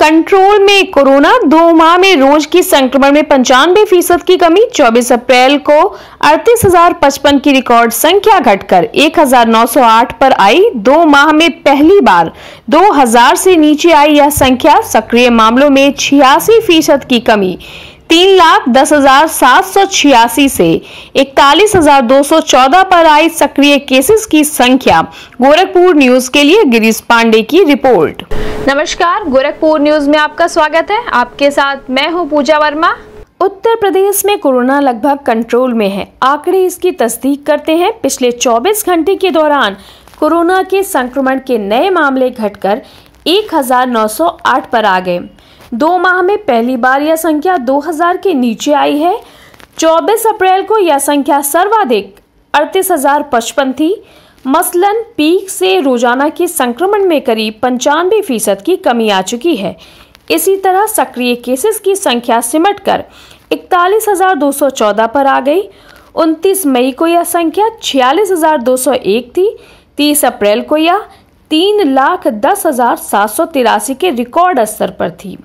control में corona दो माह में रोज की संक्रमण में पंचानवे फीसद की कमी 24 अप्रैल को अड़तीस हजार पचपन की रिकॉर्ड संख्या घटकर 1908 पर आई दो माह में पहली बार 2000 से नीचे आई यह संख्या सक्रिय मामलों में छियासी फीसद की कमी तीन लाख दस हजार सात सौ छियासी से इकतालीस हजार दो सौ चौदह पर आई सक्रिय केसेस की संख्या गोरखपुर न्यूज के लिए गिरीश पांडे की रिपोर्ट नमस्कार गोरखपुर न्यूज में आपका स्वागत है आपके साथ मैं हूं पूजा वर्मा उत्तर प्रदेश में कोरोना लगभग कंट्रोल में है आंकड़े इसकी तस्दीक करते हैं पिछले 24 घंटे के दौरान कोरोना के संक्रमण के नए मामले घटकर 1908 पर आ गए दो माह में पहली बार यह संख्या 2000 के नीचे आई है 24 अप्रैल को यह संख्या सर्वाधिक अड़तीस थी मसलन पीक से रोजाना के संक्रमण में करीब पंचानवे फीसद की कमी आ चुकी है इसी तरह सक्रिय केसेस की संख्या सिमट कर इकतालीस पर आ गई 29 मई को यह संख्या 46,201 थी 30 अप्रैल को यह तीन लाख दस हजार सात सौ तिरासी के रिकॉर्ड स्तर पर थी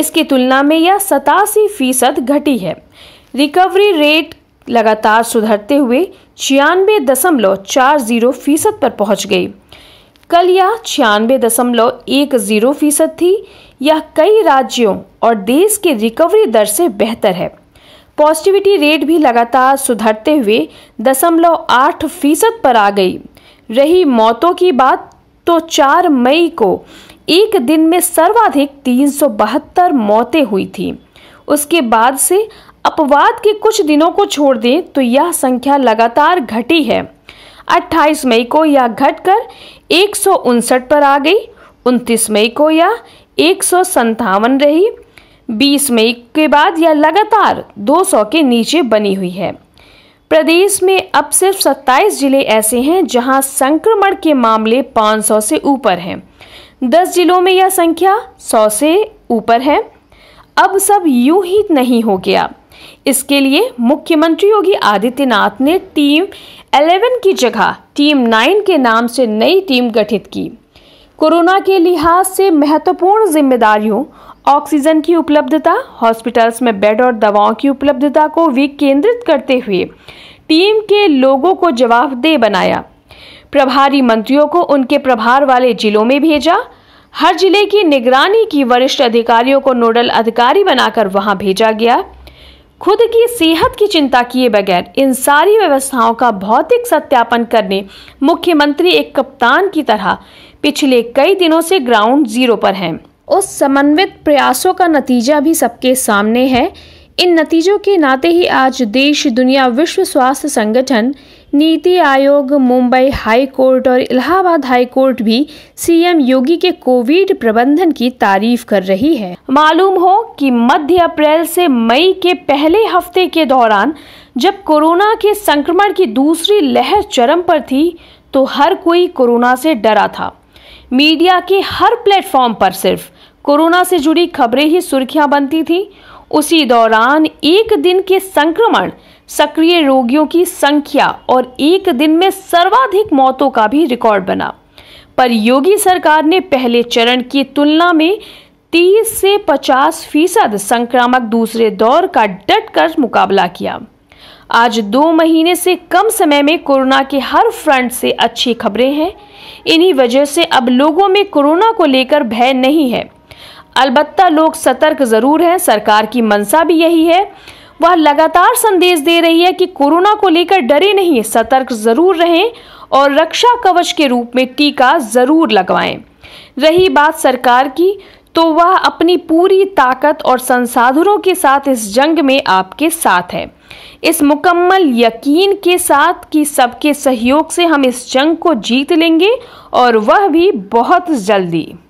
इसकी तुलना में यह सतासी फीसद घटी है रिकवरी रेट लगातार सुधरते हुए छियानवे दशमलव चार जीरो फीसद पर पहुंच गई कल यह छियानवे दशमलव एक जीरो फीसद थी यह कई राज्यों और देश के रिकवरी दर से बेहतर है पॉजिटिविटी रेट भी लगातार सुधरते हुए दशमलव आठ फीसद पर आ गई रही मौतों की बात तो चार मई को एक दिन में सर्वाधिक तीन सौ बहत्तर मौतें हुई थी उसके बाद से अपवाद के कुछ दिनों को छोड़ दें तो यह संख्या लगातार घटी है 28 मई को यह घटकर एक पर आ गई 29 मई को यह एक रही 20 मई के बाद यह लगातार 200 के नीचे बनी हुई है प्रदेश में अब सिर्फ 27 जिले ऐसे हैं जहां संक्रमण के मामले 500 से ऊपर हैं 10 जिलों में यह संख्या 100 से ऊपर है अब सब यूं ही नहीं हो गया इसके लिए मुख्यमंत्री योगी आदित्यनाथ ने टीम 11 की जगह टीम 9 के नाम से नई टीम गठित की कोरोना के लिहाज से महत्वपूर्ण जिम्मेदारियों ऑक्सीजन की उपलब्धता हॉस्पिटल्स में बेड और दवाओं की उपलब्धता को विकेंद्रित करते हुए टीम के लोगों को जवाबदेह बनाया प्रभारी मंत्रियों को उनके प्रभार वाले जिलों में भेजा हर जिले की निगरानी की वरिष्ठ अधिकारियों को नोडल अधिकारी बनाकर वहां भेजा गया खुद की सेहत की चिंता किए बगैर इन सारी व्यवस्थाओं का भौतिक सत्यापन करने मुख्यमंत्री एक कप्तान की तरह पिछले कई दिनों से ग्राउंड जीरो पर हैं उस समन्वित प्रयासों का नतीजा भी सबके सामने है इन नतीजों के नाते ही आज देश दुनिया विश्व स्वास्थ्य संगठन नीति आयोग मुंबई हाई कोर्ट और इलाहाबाद हाई कोर्ट भी सीएम योगी के कोविड प्रबंधन की तारीफ कर रही है मालूम हो कि मध्य अप्रैल से मई के पहले हफ्ते के दौरान जब कोरोना के संक्रमण की दूसरी लहर चरम पर थी तो हर कोई कोरोना से डरा था मीडिया के हर प्लेटफॉर्म पर सिर्फ कोरोना से जुड़ी खबरें ही सुर्खियां बनती थी उसी दौरान एक दिन के संक्रमण सक्रिय रोगियों की संख्या और एक दिन में सर्वाधिक मौतों का भी रिकॉर्ड बना पर योगी सरकार ने पहले चरण की तुलना में 30 से 50 फीसद संक्रामक दूसरे दौर का डट कर मुकाबला किया आज दो महीने से कम समय में कोरोना के हर फ्रंट से अच्छी खबरें हैं इन्हीं वजह से अब लोगों में कोरोना को लेकर भय नहीं है अलबत्ता लोग सतर्क ज़रूर हैं सरकार की मंशा भी यही है वह लगातार संदेश दे रही है कि कोरोना को लेकर डरे नहीं सतर्क ज़रूर रहें और रक्षा कवच के रूप में टीका ज़रूर लगवाएं रही बात सरकार की तो वह अपनी पूरी ताकत और संसाधनों के साथ इस जंग में आपके साथ है इस मुकम्मल यकीन के साथ कि सबके सहयोग से हम इस जंग को जीत लेंगे और वह भी बहुत जल्दी